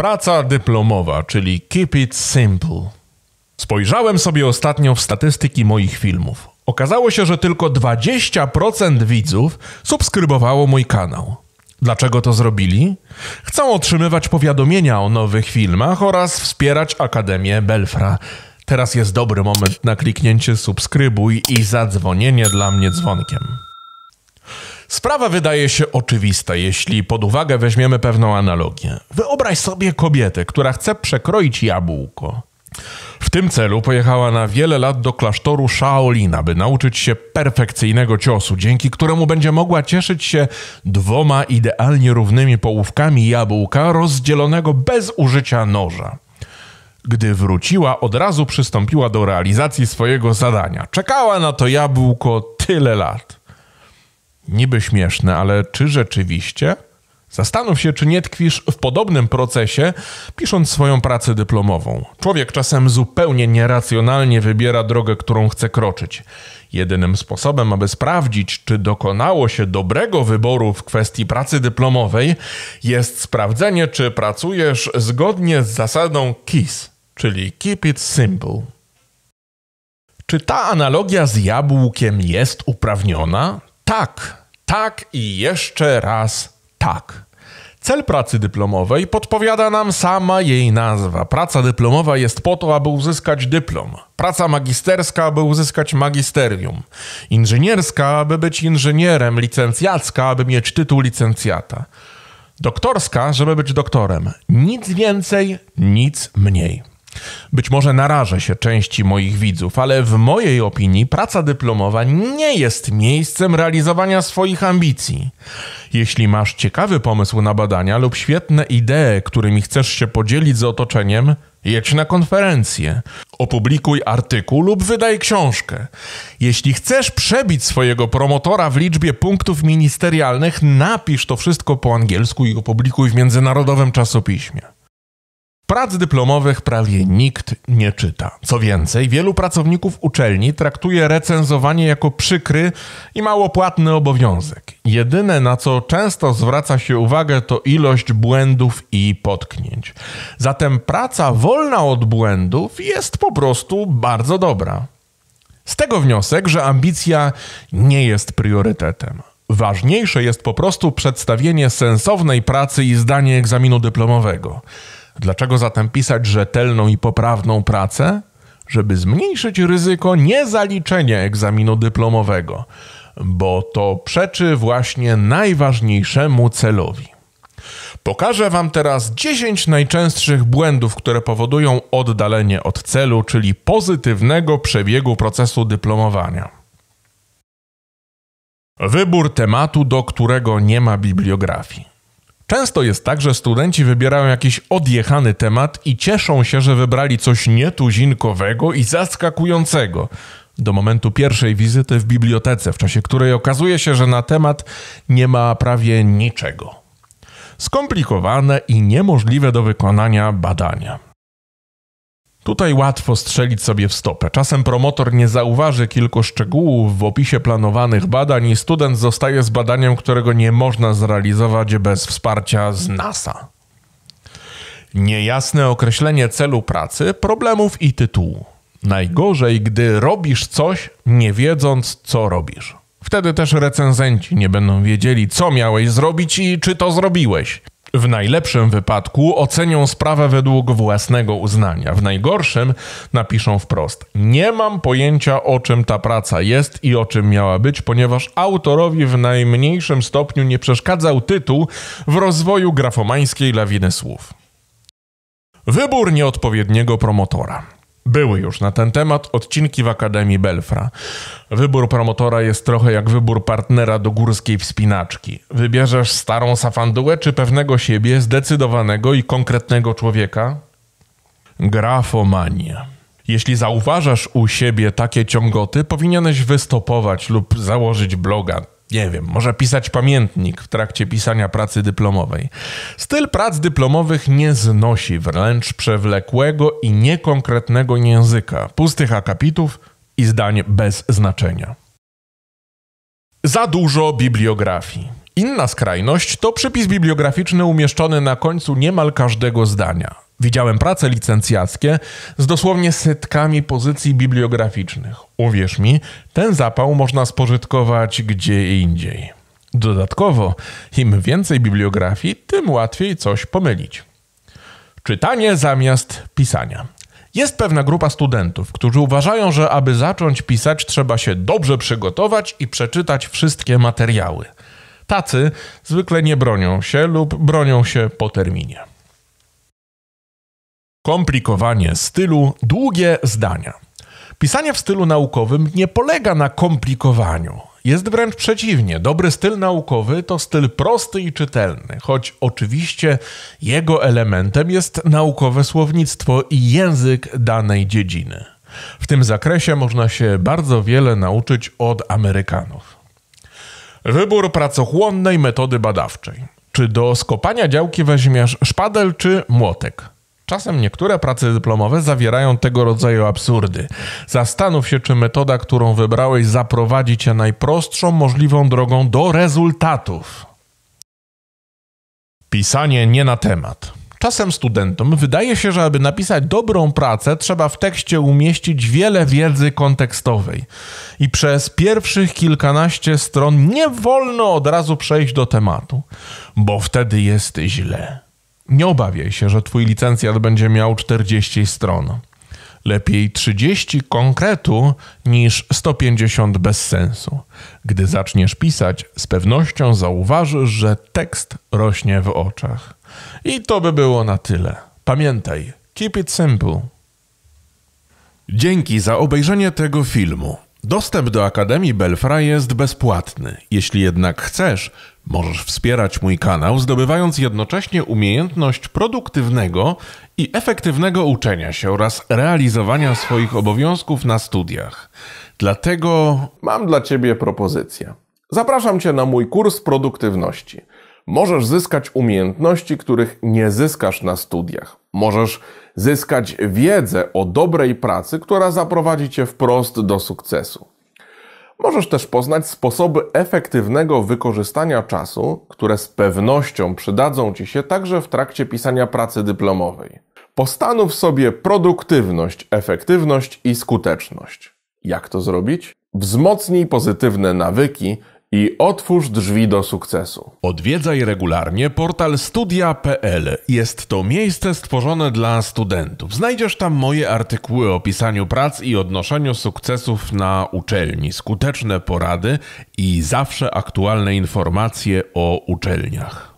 Praca dyplomowa, czyli Keep It Simple. Spojrzałem sobie ostatnio w statystyki moich filmów. Okazało się, że tylko 20% widzów subskrybowało mój kanał. Dlaczego to zrobili? Chcą otrzymywać powiadomienia o nowych filmach oraz wspierać Akademię Belfra. Teraz jest dobry moment na kliknięcie subskrybuj i zadzwonienie dla mnie dzwonkiem. Sprawa wydaje się oczywista, jeśli pod uwagę weźmiemy pewną analogię. Wyobraź sobie kobietę, która chce przekroić jabłko. W tym celu pojechała na wiele lat do klasztoru Shaolin, by nauczyć się perfekcyjnego ciosu, dzięki któremu będzie mogła cieszyć się dwoma idealnie równymi połówkami jabłka rozdzielonego bez użycia noża. Gdy wróciła, od razu przystąpiła do realizacji swojego zadania. Czekała na to jabłko tyle lat niby śmieszne, ale czy rzeczywiście? Zastanów się, czy nie tkwisz w podobnym procesie, pisząc swoją pracę dyplomową. Człowiek czasem zupełnie nieracjonalnie wybiera drogę, którą chce kroczyć. Jedynym sposobem, aby sprawdzić, czy dokonało się dobrego wyboru w kwestii pracy dyplomowej, jest sprawdzenie, czy pracujesz zgodnie z zasadą KISS, czyli Keep It Simple. Czy ta analogia z jabłkiem jest uprawniona? Tak, tak i jeszcze raz tak. Cel pracy dyplomowej podpowiada nam sama jej nazwa. Praca dyplomowa jest po to, aby uzyskać dyplom. Praca magisterska, aby uzyskać magisterium. Inżynierska, aby być inżynierem. Licencjacka, aby mieć tytuł licencjata. Doktorska, żeby być doktorem. Nic więcej, nic mniej. Być może narażę się części moich widzów, ale w mojej opinii praca dyplomowa nie jest miejscem realizowania swoich ambicji. Jeśli masz ciekawy pomysł na badania lub świetne idee, którymi chcesz się podzielić z otoczeniem, jedź na konferencję, opublikuj artykuł lub wydaj książkę. Jeśli chcesz przebić swojego promotora w liczbie punktów ministerialnych, napisz to wszystko po angielsku i opublikuj w międzynarodowym czasopiśmie. Prac dyplomowych prawie nikt nie czyta. Co więcej, wielu pracowników uczelni traktuje recenzowanie jako przykry i mało płatny obowiązek. Jedyne na co często zwraca się uwagę to ilość błędów i potknięć. Zatem praca wolna od błędów jest po prostu bardzo dobra. Z tego wniosek, że ambicja nie jest priorytetem. Ważniejsze jest po prostu przedstawienie sensownej pracy i zdanie egzaminu dyplomowego. Dlaczego zatem pisać rzetelną i poprawną pracę? Żeby zmniejszyć ryzyko niezaliczenia egzaminu dyplomowego, bo to przeczy właśnie najważniejszemu celowi. Pokażę Wam teraz 10 najczęstszych błędów, które powodują oddalenie od celu, czyli pozytywnego przebiegu procesu dyplomowania. Wybór tematu, do którego nie ma bibliografii. Często jest tak, że studenci wybierają jakiś odjechany temat i cieszą się, że wybrali coś nietuzinkowego i zaskakującego. Do momentu pierwszej wizyty w bibliotece, w czasie której okazuje się, że na temat nie ma prawie niczego. Skomplikowane i niemożliwe do wykonania badania. Tutaj łatwo strzelić sobie w stopę. Czasem promotor nie zauważy kilku szczegółów w opisie planowanych badań i student zostaje z badaniem, którego nie można zrealizować bez wsparcia z NASA. Niejasne określenie celu pracy, problemów i tytułu. Najgorzej, gdy robisz coś, nie wiedząc, co robisz. Wtedy też recenzenci nie będą wiedzieli, co miałeś zrobić i czy to zrobiłeś. W najlepszym wypadku ocenią sprawę według własnego uznania, w najgorszym napiszą wprost: Nie mam pojęcia, o czym ta praca jest i o czym miała być, ponieważ autorowi w najmniejszym stopniu nie przeszkadzał tytuł w rozwoju grafomańskiej lawiny słów. Wybór nieodpowiedniego promotora. Były już na ten temat odcinki w Akademii Belfra. Wybór promotora jest trochę jak wybór partnera do górskiej wspinaczki. Wybierzesz starą safandułę czy pewnego siebie, zdecydowanego i konkretnego człowieka? Grafomania. Jeśli zauważasz u siebie takie ciągoty, powinieneś wystopować lub założyć bloga nie wiem, może pisać pamiętnik w trakcie pisania pracy dyplomowej. Styl prac dyplomowych nie znosi wręcz przewlekłego i niekonkretnego języka, pustych akapitów i zdań bez znaczenia. Za dużo bibliografii. Inna skrajność to przypis bibliograficzny umieszczony na końcu niemal każdego zdania. Widziałem prace licencjackie z dosłownie setkami pozycji bibliograficznych. Uwierz mi, ten zapał można spożytkować gdzie indziej. Dodatkowo, im więcej bibliografii, tym łatwiej coś pomylić. Czytanie zamiast pisania. Jest pewna grupa studentów, którzy uważają, że aby zacząć pisać, trzeba się dobrze przygotować i przeczytać wszystkie materiały. Tacy zwykle nie bronią się lub bronią się po terminie. Komplikowanie stylu, długie zdania. Pisanie w stylu naukowym nie polega na komplikowaniu. Jest wręcz przeciwnie. Dobry styl naukowy to styl prosty i czytelny, choć oczywiście jego elementem jest naukowe słownictwo i język danej dziedziny. W tym zakresie można się bardzo wiele nauczyć od Amerykanów. Wybór pracochłonnej metody badawczej. Czy do skopania działki weźmiesz szpadel czy młotek? Czasem niektóre prace dyplomowe zawierają tego rodzaju absurdy. Zastanów się, czy metoda, którą wybrałeś, zaprowadzi cię najprostszą możliwą drogą do rezultatów. Pisanie nie na temat. Czasem studentom wydaje się, że aby napisać dobrą pracę, trzeba w tekście umieścić wiele wiedzy kontekstowej. I przez pierwszych kilkanaście stron nie wolno od razu przejść do tematu, bo wtedy jest źle. Nie obawiaj się, że twój licencjat będzie miał 40 stron. Lepiej 30 konkretu niż 150 bez sensu. Gdy zaczniesz pisać, z pewnością zauważysz, że tekst rośnie w oczach. I to by było na tyle. Pamiętaj, keep it simple. Dzięki za obejrzenie tego filmu. Dostęp do Akademii Belfry jest bezpłatny. Jeśli jednak chcesz, Możesz wspierać mój kanał, zdobywając jednocześnie umiejętność produktywnego i efektywnego uczenia się oraz realizowania swoich obowiązków na studiach. Dlatego mam dla Ciebie propozycję. Zapraszam Cię na mój kurs produktywności. Możesz zyskać umiejętności, których nie zyskasz na studiach. Możesz zyskać wiedzę o dobrej pracy, która zaprowadzi Cię wprost do sukcesu. Możesz też poznać sposoby efektywnego wykorzystania czasu, które z pewnością przydadzą Ci się także w trakcie pisania pracy dyplomowej. Postanów sobie produktywność, efektywność i skuteczność. Jak to zrobić? Wzmocnij pozytywne nawyki i otwórz drzwi do sukcesu. Odwiedzaj regularnie portal studia.pl. Jest to miejsce stworzone dla studentów. Znajdziesz tam moje artykuły o pisaniu prac i odnoszeniu sukcesów na uczelni, skuteczne porady i zawsze aktualne informacje o uczelniach.